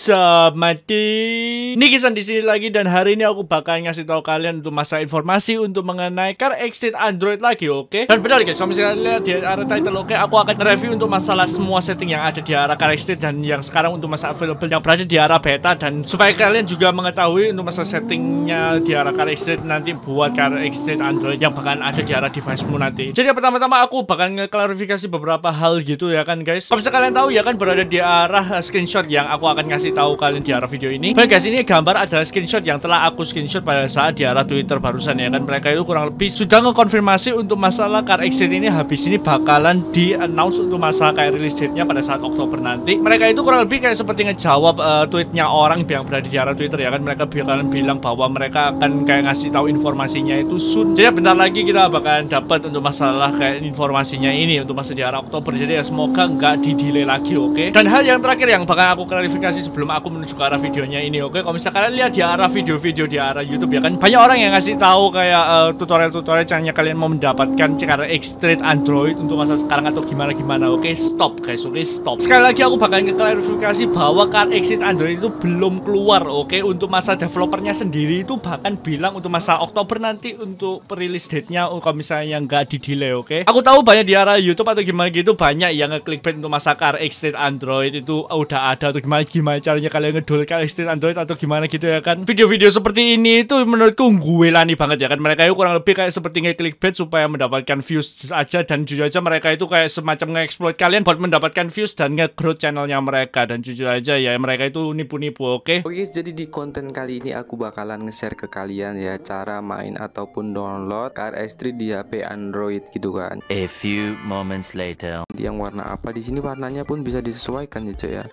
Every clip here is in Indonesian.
What's up, mati? Nikisan di sini lagi dan hari ini aku bakal ngasih tahu kalian untuk masa informasi untuk mengenai car exit Android lagi, oke? Okay? Dan benar guys, kalau misalnya lihat di arah title, oke, okay, aku akan review untuk masalah semua setting yang ada di arah car exit dan yang sekarang untuk masa available yang berada di arah beta dan supaya kalian juga mengetahui untuk masa settingnya di arah car exit nanti buat car exit Android yang bakal ada di arah device-mu nanti. Jadi pertama-tama aku bakal ngeklarifikasi beberapa hal gitu ya kan guys. Kalau misalnya kalian tahu ya kan berada di arah screenshot yang aku akan ngasih kasih tahu kalian di arah video ini. Baik guys, ini gambar adalah screenshot yang telah aku screenshot pada saat di arah Twitter barusan ya kan. Mereka itu kurang lebih sudah ngekonfirmasi untuk masalah car exit ini habis ini bakalan di-announce untuk masalah kayak release date-nya pada saat Oktober nanti. Mereka itu kurang lebih kayak seperti ngejawab uh, tweetnya orang yang berada di arah Twitter ya kan. Mereka bakalan bilang bahwa mereka akan kayak ngasih tahu informasinya itu soon. Jadi ya, bentar lagi kita bakalan dapat untuk masalah kayak informasinya ini untuk masa di arah Oktober. Jadi ya semoga nggak di delay lagi oke. Okay? Dan hal yang terakhir yang bakal aku klarifikasi sebelum aku menuju ke arah videonya ini oke okay? kalau misalnya kalian lihat di arah video-video di arah YouTube ya kan banyak orang yang ngasih tahu kayak eh, tutorial-tutorial uh, caranya kalian mau mendapatkan cara extrait Android untuk masa sekarang atau gimana gimana oke okay? stop guys oke okay? stop sekali lagi aku bakal klarifikasi bahwa car exit Android itu belum keluar oke okay? untuk masa developernya sendiri itu bahkan bilang untuk masa Oktober nanti untuk perilis date-nya oh, kalau misalnya nggak di delay oke okay? aku tahu banyak di arah YouTube atau gimana gitu banyak yang ngeklik untuk masa car exit Android itu udah ada atau gimana gimana gimana caranya kalian ngedol kalian Android atau gimana gitu ya kan video-video seperti ini itu menurutku gue lani banget ya kan mereka itu kurang lebih kayak seperti bed supaya mendapatkan views aja dan jujur aja mereka itu kayak semacam nge-exploit kalian buat mendapatkan views dan nge-grow channelnya mereka dan jujur aja ya mereka itu nipu-nipu oke okay? oke jadi di konten kali ini aku bakalan nge-share ke kalian ya cara main ataupun download KRS3 di HP Android gitu kan a few moments later yang warna apa di sini warnanya pun bisa disesuaikan ya cuy ya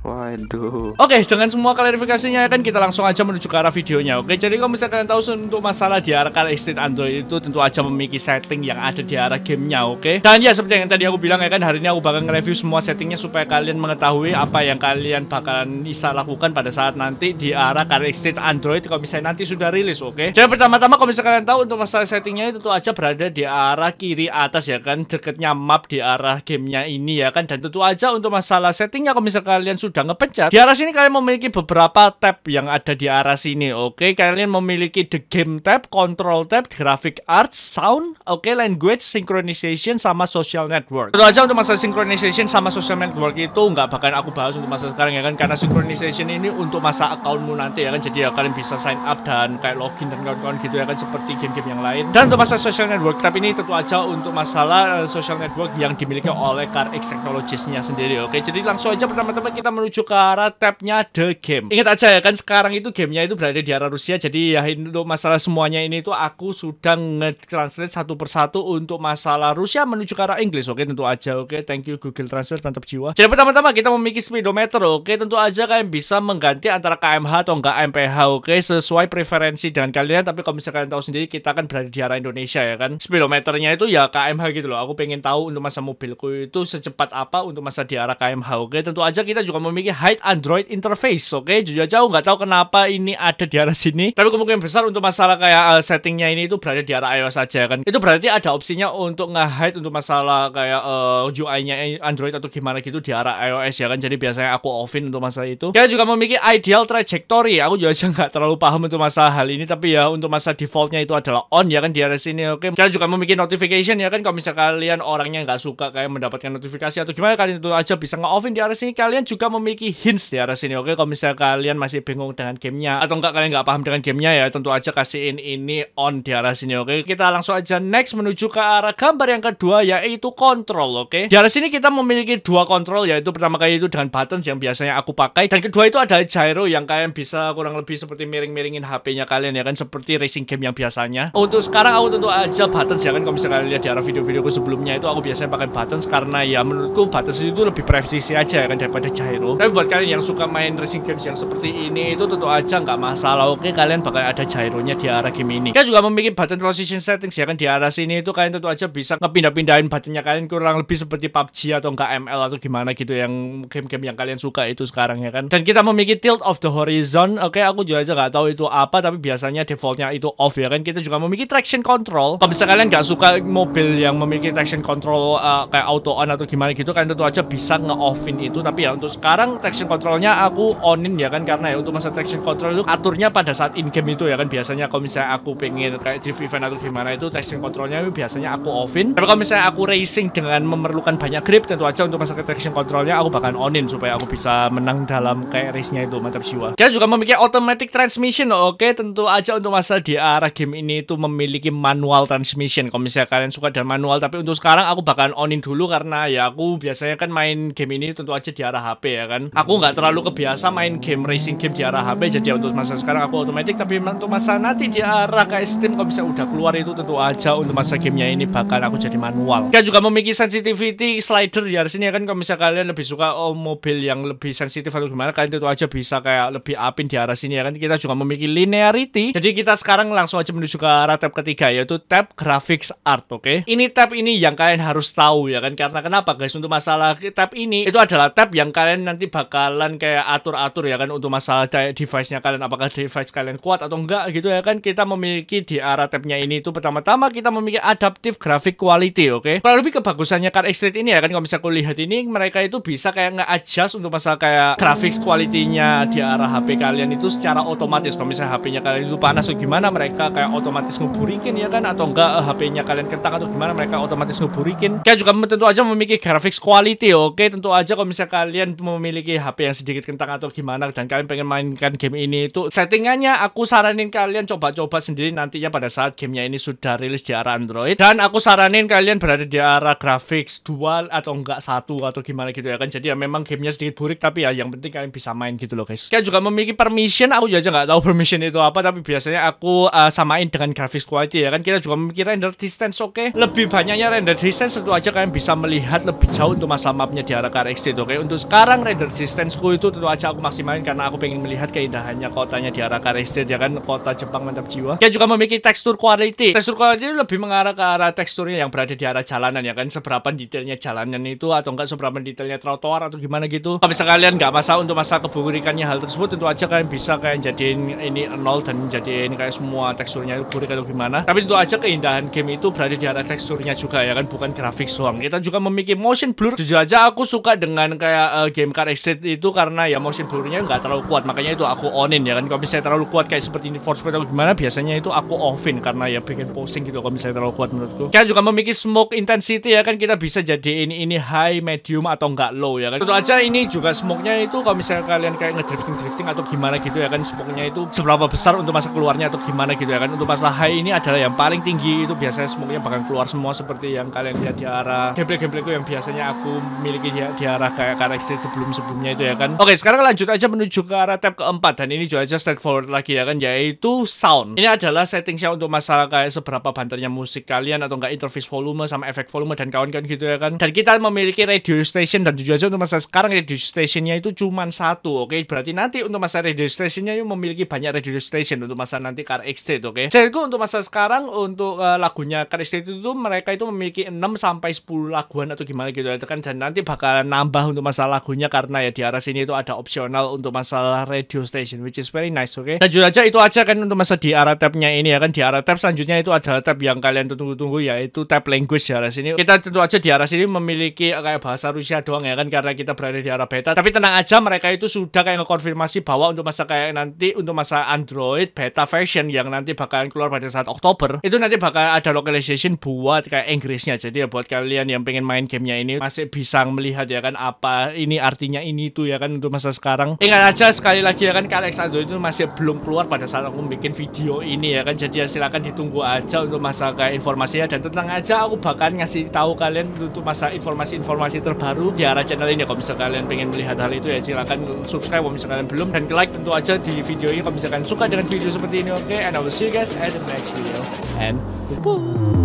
Waduh. Oke, okay, dengan semua klarifikasinya ya kan kita langsung aja menuju ke arah videonya. Oke, okay, jadi kalau misalnya kalian tahu untuk masalah di arah kalian estate Android itu tentu aja memiliki setting yang ada di arah gamenya, oke? Okay? Dan ya seperti yang tadi aku bilang ya kan hari ini aku bakal nge-review semua settingnya supaya kalian mengetahui apa yang kalian bakalan bisa lakukan pada saat nanti di arah kalian estate Android kalau misalnya nanti sudah rilis, oke? Okay? Jadi pertama-tama kalau misalnya kalian tahu untuk masalah settingnya itu tentu aja berada di arah kiri atas ya kan, dekatnya map di arah gamenya ini ya kan, dan tentu aja untuk masalah settingnya kalau misalnya kalian sudah sudah ngepencet, di arah sini kalian memiliki beberapa tab yang ada di arah sini, oke? Okay? Kalian memiliki the game tab, control tab, graphic arts, sound, oke, okay? language, synchronization, sama social network. Tentu aja untuk masalah synchronization sama social network itu nggak bakal aku bahas untuk masa sekarang ya kan, karena synchronization ini untuk masa accountmu nanti ya kan, jadi ya kalian bisa sign up dan kayak login dan kawan-kawan gitu ya kan, seperti game-game yang lain. Dan untuk masalah social network, tapi ini tentu aja untuk masalah eh, social network yang dimiliki oleh CarX Technologies-nya sendiri, oke? Okay? Jadi langsung aja pertama-tama kita menuju ke arah tabnya The Game. Ingat aja ya kan sekarang itu gamenya itu berada di arah Rusia. Jadi ya untuk masalah semuanya ini itu aku sudah nge-translate satu persatu untuk masalah Rusia menuju ke arah Inggris. Oke tentu aja. Oke thank you Google Translate mantap jiwa. Jadi pertama-tama kita memiliki speedometer. Oke tentu aja kalian bisa mengganti antara KMH atau enggak MPH. Oke sesuai preferensi dengan kalian. Tapi kalau misalkan kalian tahu sendiri kita kan berada di arah Indonesia ya kan. Speedometernya itu ya KMH gitu loh. Aku pengen tahu untuk masa mobilku itu secepat apa untuk masa di arah KMH. Oke tentu aja kita juga memiliki Hide Android Interface. Oke, okay? jujur aja nggak tahu kenapa ini ada di arah sini. Tapi kemungkinan besar untuk masalah kayak uh, settingnya ini itu berada di arah iOS aja, kan. Itu berarti ada opsinya untuk nge-hide untuk masalah kayak uh, eh, UI-nya eh, Android atau gimana gitu di arah iOS ya kan. Jadi biasanya aku offin untuk masalah itu. Dia juga memiliki ideal trajectory. Aku juga aja nggak terlalu paham untuk masalah hal ini. Tapi ya untuk masalah defaultnya itu adalah on ya kan di arah sini. Oke, okay? juga memiliki notification ya kan. Kalau misalnya kalian orangnya nggak suka kayak mendapatkan notifikasi atau gimana kalian itu aja bisa nge-offin di arah sini. Kalian juga memiliki hints di arah sini. Oke, kalau misalnya kalian masih bingung dengan gamenya atau enggak kalian nggak paham dengan gamenya ya, tentu aja kasihin ini on di arah sini. Oke, kita langsung aja next menuju ke arah gambar yang kedua yaitu kontrol. Oke, di arah sini kita memiliki dua kontrol yaitu pertama kali itu dengan buttons yang biasanya aku pakai dan kedua itu ada gyro yang kalian bisa kurang lebih seperti miring-miringin HP-nya kalian ya kan seperti racing game yang biasanya. Untuk sekarang aku tentu aja buttons ya kan kalau misalnya kalian lihat di arah video-videoku sebelumnya itu aku biasanya pakai buttons karena ya menurutku buttons itu lebih presisi aja ya kan daripada gyro tapi buat kalian yang suka main racing games yang seperti ini itu tentu aja nggak masalah oke kalian bakal ada gyronya di arah game ini kita juga memiliki button position settings ya kan di arah sini itu kalian tentu aja bisa ngepindah-pindahin buttonnya kalian kurang lebih seperti PUBG atau enggak ML atau gimana gitu yang game-game yang kalian suka itu sekarang ya kan dan kita memiliki tilt of the horizon oke aku juga aja nggak tahu itu apa tapi biasanya defaultnya itu off ya kan kita juga memiliki traction control kalau bisa kalian nggak suka mobil yang memiliki traction control uh, kayak auto on atau gimana gitu kalian tentu aja bisa nge-offin itu tapi ya untuk sekarang sekarang traction controlnya aku onin ya kan karena ya untuk masa traction control itu aturnya pada saat in game itu ya kan biasanya kalau misalnya aku pengen kayak drift event atau gimana itu traction controlnya biasanya aku offin tapi kalau misalnya aku racing dengan memerlukan banyak grip tentu aja untuk masa traction controlnya aku bahkan onin supaya aku bisa menang dalam kayak race-nya itu mantap jiwa kita juga memiliki automatic transmission oke okay? tentu aja untuk masa di arah game ini itu memiliki manual transmission kalau misalnya kalian suka dan manual tapi untuk sekarang aku bahkan onin dulu karena ya aku biasanya kan main game ini tentu aja di arah HP ya ya kan aku nggak terlalu kebiasa main game racing game di arah HP jadi untuk masa sekarang aku otomatis tapi untuk masa nanti di arah ke Steam kalau bisa udah keluar itu tentu aja untuk masa gamenya ini bahkan aku jadi manual kita juga memiliki sensitivity slider di sini ya kan kalau misalnya kalian lebih suka oh, mobil yang lebih sensitif atau gimana kalian tentu aja bisa kayak lebih apin di arah sini ya kan kita juga memiliki linearity jadi kita sekarang langsung aja menuju ke arah tab ketiga yaitu tab graphics art oke okay? ini tab ini yang kalian harus tahu ya kan karena kenapa guys untuk masalah tab ini itu adalah tab yang kalian nanti bakalan kayak atur-atur ya kan untuk masalah kayak device-nya kalian apakah device kalian kuat atau enggak gitu ya kan kita memiliki di arah tabnya ini itu pertama-tama kita memiliki adaptive graphic quality oke okay? kurang lebih kebagusannya card X ini ya kan kalau misalnya aku lihat ini mereka itu bisa kayak nge-adjust untuk masalah kayak graphics quality-nya di arah HP kalian itu secara otomatis kalau misalnya HP-nya kalian itu panas atau gimana mereka kayak otomatis ngeburikin ya kan atau enggak HP-nya eh, kalian kentang atau gimana mereka otomatis ngeburikin kayak juga tentu aja memiliki graphics quality oke okay? tentu aja kalau misalnya kalian memiliki HP yang sedikit kentang atau gimana dan kalian pengen mainkan game ini itu settingannya aku saranin kalian coba-coba sendiri nantinya pada saat gamenya ini sudah rilis di arah Android dan aku saranin kalian berada di arah graphics dual atau enggak satu atau gimana gitu ya kan jadi ya memang gamenya sedikit burik tapi ya yang penting kalian bisa main gitu loh guys kita juga memiliki permission aku ya aja nggak tahu permission itu apa tapi biasanya aku uh, samain dengan grafis quality ya kan kita juga memiliki render distance oke okay? lebih banyaknya render distance itu aja kalian bisa melihat lebih jauh untuk masa mapnya di arah karakter itu oke okay? untuk sekarang makanya dari ku itu tentu aja aku maksimalin karena aku pengen melihat keindahannya kotanya di arah Kareste ya kan kota Jepang mantap jiwa ya juga memiliki tekstur quality tekstur quality lebih mengarah ke arah teksturnya yang berada di arah jalanan ya kan seberapa detailnya jalanan itu atau enggak seberapa detailnya trotoar atau gimana gitu tapi sekalian nggak masalah untuk masa keburikannya hal tersebut tentu aja kalian bisa kayak jadiin ini nol dan jadiin kayak semua teksturnya burik atau gimana tapi tentu aja keindahan game itu berada di arah teksturnya juga ya kan bukan grafik suang kita juga memiliki motion blur jujur aja aku suka dengan kayak uh, game car extreme itu karena ya motion blurnya nggak terlalu kuat makanya itu aku onin ya kan kalau misalnya terlalu kuat kayak seperti ini force atau gimana biasanya itu aku offin karena ya bikin posing gitu kalau misalnya terlalu kuat menurutku kita juga memiliki smoke intensity ya kan kita bisa jadi ini ini high medium atau nggak low ya kan tentu aja ini juga smoke-nya itu kalau misalnya kalian kayak ngedrifting drifting atau gimana gitu ya kan smoke-nya itu seberapa besar untuk masa keluarnya atau gimana gitu ya kan untuk masa high ini adalah yang paling tinggi itu biasanya smoke-nya bakal keluar semua seperti yang kalian lihat di arah gameplay gameplayku yang biasanya aku miliki di, di arah kayak karakter sebelum sebelum-sebelumnya itu ya kan. Oke, sekarang lanjut aja menuju ke arah tab keempat dan ini juga aja straightforward lagi ya kan yaitu sound. Ini adalah settingnya untuk masalah kayak seberapa banternya musik kalian atau enggak interface volume sama efek volume dan kawan-kawan gitu ya kan. Dan kita memiliki radio station dan tujuannya aja untuk masa sekarang radio stationnya itu cuma satu, oke? Okay? Berarti nanti untuk masa radio stationnya itu memiliki banyak radio station untuk masa nanti Car X oke? Okay? Sehingga untuk masa sekarang untuk uh, lagunya Car X itu tuh mereka itu memiliki 6 sampai 10 laguan atau gimana gitu ya kan dan nanti bakalan nambah untuk masa lagunya Car karena ya di arah sini itu ada opsional untuk masalah radio station which is very nice oke okay? dan jujur aja itu aja kan untuk masa di arah tabnya ini ya kan di arah tab selanjutnya itu ada tab yang kalian tunggu-tunggu yaitu tab language di arah sini kita tentu aja di arah sini memiliki eh, kayak bahasa Rusia doang ya kan karena kita berada di arah beta tapi tenang aja mereka itu sudah kayak ngekonfirmasi bahwa untuk masa kayak nanti untuk masa Android beta version yang nanti bakalan keluar pada saat Oktober itu nanti bakal ada localization buat kayak Inggrisnya jadi ya buat kalian yang pengen main gamenya ini masih bisa melihat ya kan apa ini artinya materinya ini tuh ya kan untuk masa sekarang ingat aja sekali lagi ya kan Kak Alexandro itu masih belum keluar pada saat aku bikin video ini ya kan jadi ya silakan ditunggu aja untuk masa kayak informasinya dan tentang aja aku bahkan ngasih tahu kalian untuk masa informasi-informasi terbaru di arah channel ini kalau misal kalian pengen melihat hal itu ya silahkan subscribe kalau misalnya kalian belum dan like tentu aja di video ini kalau misalkan suka dengan video seperti ini oke okay? and I will see you guys at the next video and bye